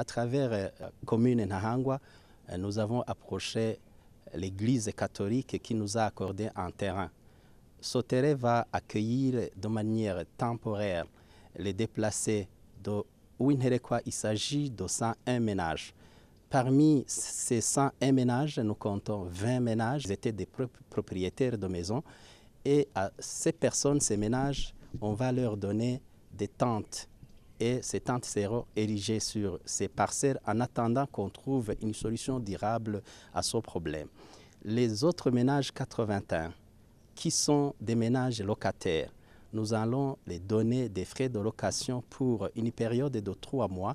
À travers la euh, commune Nahangwa, euh, nous avons approché l'Église catholique qui nous a accordé un terrain. Ce terrain va accueillir de manière temporaire les déplacés de Winherekwa. Il s'agit de 101 ménages. Parmi ces 101 ménages, nous comptons 20 ménages Ils étaient des propriétaires de maisons. Et à ces personnes, ces ménages, on va leur donner des tentes et ces tentes seront érigées sur ces parcelles en attendant qu'on trouve une solution durable à ce problème. Les autres ménages 81, qui sont des ménages locataires, nous allons les donner des frais de location pour une période de trois mois.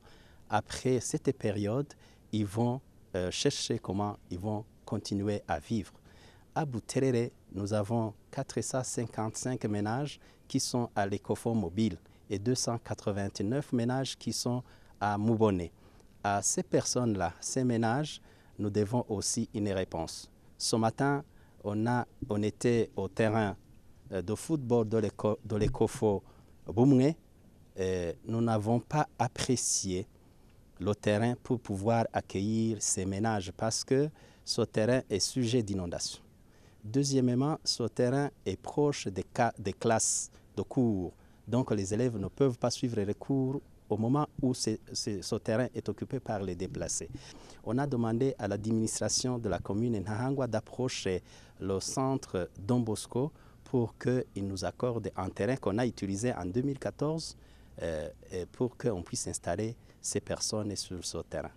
Après cette période, ils vont euh, chercher comment ils vont continuer à vivre. À Bouterere, nous avons 455 ménages qui sont à l'écofond mobile et 289 ménages qui sont à Mouboné. À ces personnes-là, ces ménages, nous devons aussi une réponse. Ce matin, on, a, on était au terrain euh, de football de l'écofo Boumoué. Nous n'avons pas apprécié le terrain pour pouvoir accueillir ces ménages parce que ce terrain est sujet d'inondation. Deuxièmement, ce terrain est proche des, des classes de cours donc les élèves ne peuvent pas suivre les cours au moment où ce, terrain est occupé par les déplacés. On a demandé à l'administration de la commune Nahangwa d'approcher le centre Don Bosco pour qu'il nous accorde un terrain qu'on a utilisé en 2014 euh, pour qu'on puisse installer ces personnes sur ce terrain.